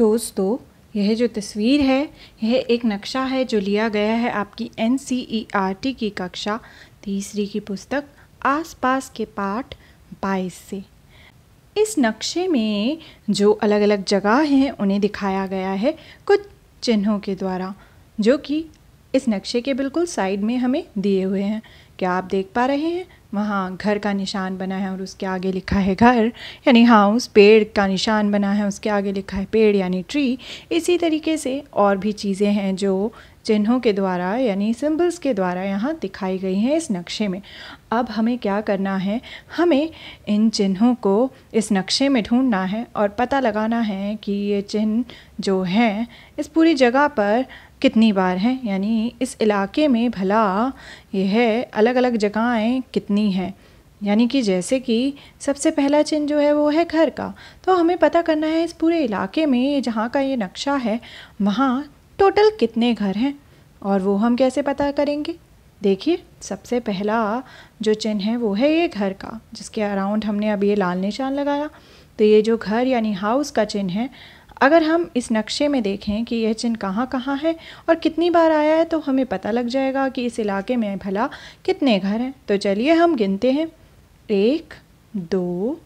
दोस्तों यह जो तस्वीर है यह एक नक्शा है जो लिया गया है आपकी एन e की कक्षा तीसरी की पुस्तक आसपास के पाठ 22 से इस नक्शे में जो अलग अलग जगह हैं उन्हें दिखाया गया है कुछ चिन्हों के द्वारा जो कि इस नक्शे के बिल्कुल साइड में हमें दिए हुए हैं क्या आप देख पा रहे हैं वहाँ घर का निशान बना है और उसके आगे लिखा है घर यानी हाउस पेड़ का निशान बना है उसके आगे लिखा है पेड़ यानी ट्री इसी तरीके से और भी चीज़ें हैं जो चिन्हों के द्वारा यानी सिंबल्स के द्वारा यहाँ दिखाई गई हैं इस नक्शे में अब हमें क्या करना है हमें इन चिन्हों को इस नक्शे में ढूंढना है और पता लगाना है कि ये चिन्ह जो हैं इस पूरी जगह पर कितनी बार हैं यानी इस इलाके में भला यह अलग अलग जगहें कितनी हैं यानी कि जैसे कि सबसे पहला चिन्ह जो है वो है घर का तो हमें पता करना है इस पूरे इलाके में जहाँ का ये नक्शा है वहाँ टोटल कितने घर हैं और वो हम कैसे पता करेंगे देखिए सबसे पहला जो चिन्ह है वो है ये घर का जिसके अराउंड हमने अब ये लाल निशान लगाया तो ये जो घर यानी हाउस का चिन्ह है अगर हम इस नक्शे में देखें कि यह चिन्ह कहाँ कहाँ है और कितनी बार आया है तो हमें पता लग जाएगा कि इस इलाके में भला कितने घर हैं तो चलिए हम गिनते हैं एक दो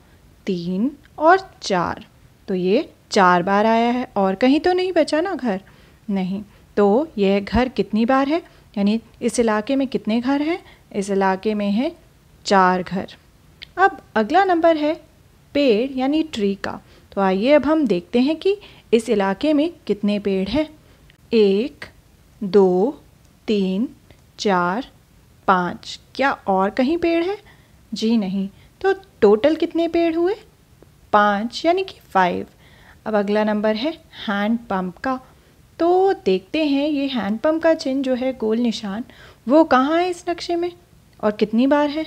तीन और चार तो ये चार बार आया है और कहीं तो नहीं बचा ना घर नहीं तो यह घर कितनी बार है यानी इस इलाके में कितने घर हैं इस इलाके में है चार घर अब अगला नंबर है पेड़ यानी ट्री का तो आइए अब हम देखते हैं कि इस इलाके में कितने पेड़ हैं एक दो तीन चार पाँच क्या और कहीं पेड़ है जी नहीं तो टोटल कितने पेड़ हुए पाँच यानी कि फाइव अब अगला नंबर है हैंड पंप का तो देखते हैं ये हैंडपम्प का चिन्ह जो है गोल निशान वो कहाँ है इस नक्शे में और कितनी बार है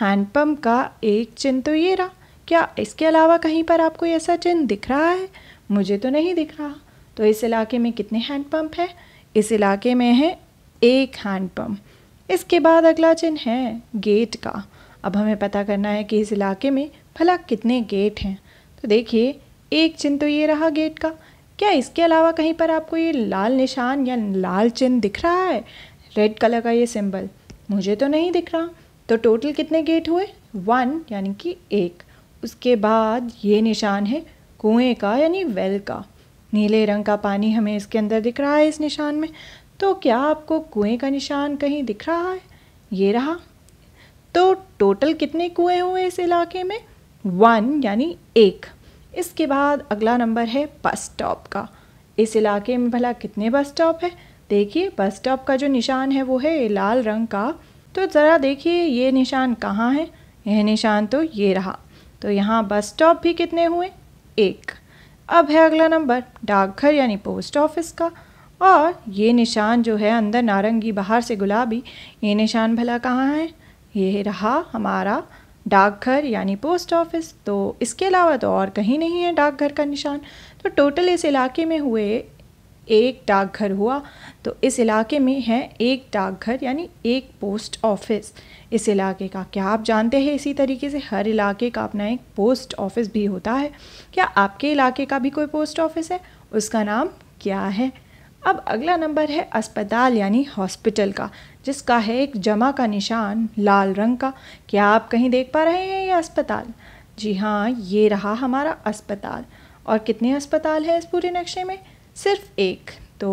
हैंडपम्प का एक चिन्ह तो ये रहा क्या इसके अलावा कहीं पर आपको ऐसा चिन्ह दिख रहा है मुझे तो नहीं दिख रहा तो इस इलाके में कितने हैंडपम्प हैं इस इलाके में है एक हैंडपम्प इसके बाद अगला चिन्ह है गेट का अब हमें पता करना है कि इस इलाके में भला कितने गेट हैं तो देखिए एक चिन्ह तो ये रहा गेट का क्या इसके अलावा कहीं पर आपको ये लाल निशान या लाल चिन्ह दिख रहा है रेड कलर का ये सिंबल मुझे तो नहीं दिख रहा तो टोटल कितने गेट हुए वन यानी कि एक उसके बाद ये निशान है कुएं का यानी वेल का नीले रंग का पानी हमें इसके अंदर दिख रहा है इस निशान में तो क्या आपको कुएं का निशान कहीं दिख रहा है ये रहा तो टोटल कितने कुएं हुए इस इलाके में वन यानी एक इसके बाद अगला नंबर है बस स्टॉप का इस इलाके में भला कितने बस स्टॉप है देखिए बस स्टॉप का जो निशान है वो है लाल रंग का तो ज़रा देखिए ये निशान कहाँ है यह निशान तो ये रहा तो यहाँ बस स्टॉप भी कितने हुए एक अब है अगला नंबर डाकघर यानी पोस्ट ऑफिस का और ये निशान जो है अंदर नारंगी बाहर से गुलाबी ये निशान भला कहाँ है ये रहा हमारा डाकघर यानी पोस्ट ऑफिस तो इसके अलावा तो और कहीं नहीं है डाकघर का निशान तो टोटल इस इलाके में हुए एक डाकघर हुआ तो इस इलाके में है एक डाकघर यानी एक पोस्ट ऑफिस इस इलाके का क्या आप जानते हैं इसी तरीके से हर इलाके का अपना एक पोस्ट ऑफिस भी होता है क्या आपके इलाके का भी कोई पोस्ट ऑफिस है उसका नाम क्या है अब अगला नंबर है अस्पताल यानी हॉस्पिटल का जिसका है एक जमा का निशान लाल रंग का क्या आप कहीं देख पा रहे हैं ये अस्पताल जी हाँ ये रहा हमारा अस्पताल और कितने अस्पताल हैं इस पूरे नक्शे में सिर्फ एक तो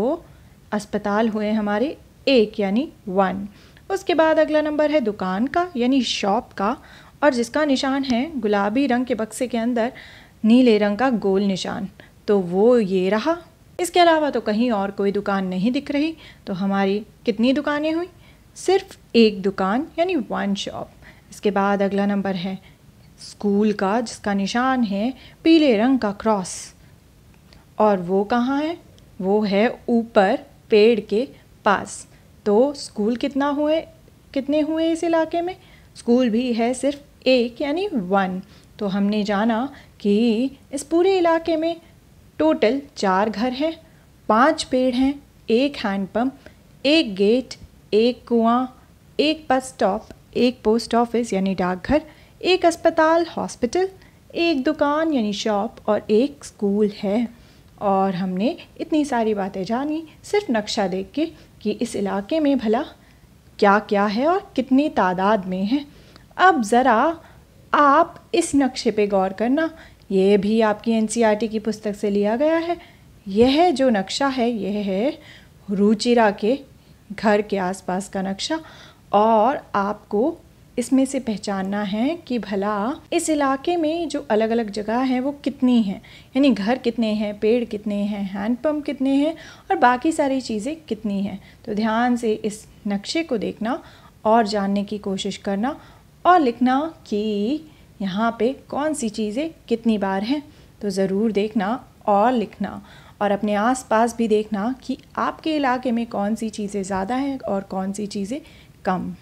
अस्पताल हुए हमारे एक यानी वन उसके बाद अगला नंबर है दुकान का यानी शॉप का और जिसका निशान है गुलाबी रंग के बक्से के अंदर नीले रंग का गोल निशान तो वो ये रहा इसके अलावा तो कहीं और कोई दुकान नहीं दिख रही तो हमारी कितनी दुकानें हुई सिर्फ एक दुकान यानी वन शॉप इसके बाद अगला नंबर है स्कूल का जिसका निशान है पीले रंग का क्रॉस और वो कहाँ है वो है ऊपर पेड़ के पास तो स्कूल कितना हुए कितने हुए इस इलाके में स्कूल भी है सिर्फ एक यानी वन तो हमने जाना कि इस पूरे इलाके में टोटल चार घर हैं पांच पेड़ हैं एक हैंडपम्प एक गेट एक कुआं एक बस स्टॉप एक पोस्ट ऑफिस यानी डाकघर एक अस्पताल हॉस्पिटल एक दुकान यानी शॉप और एक स्कूल है और हमने इतनी सारी बातें जानी सिर्फ नक्शा देख के कि इस इलाके में भला क्या क्या है और कितनी तादाद में है अब ज़रा आप इस नक्शे पे गौर करना यह भी आपकी एन e की पुस्तक से लिया गया है यह जो नक्शा है यह है रुचिरा के घर के आसपास का नक्शा और आपको इसमें से पहचानना है कि भला इस इलाके में जो अलग अलग जगह हैं वो कितनी हैं यानी घर कितने हैं पेड़ कितने हैं हैंडपम्प कितने हैं और बाकी सारी चीज़ें कितनी हैं तो ध्यान से इस नक्शे को देखना और जानने की कोशिश करना और लिखना कि यहाँ पे कौन सी चीज़ें कितनी बार हैं तो ज़रूर देखना और लिखना और अपने आसपास भी देखना कि आपके इलाके में कौन सी चीज़ें ज़्यादा हैं और कौन सी चीज़ें कम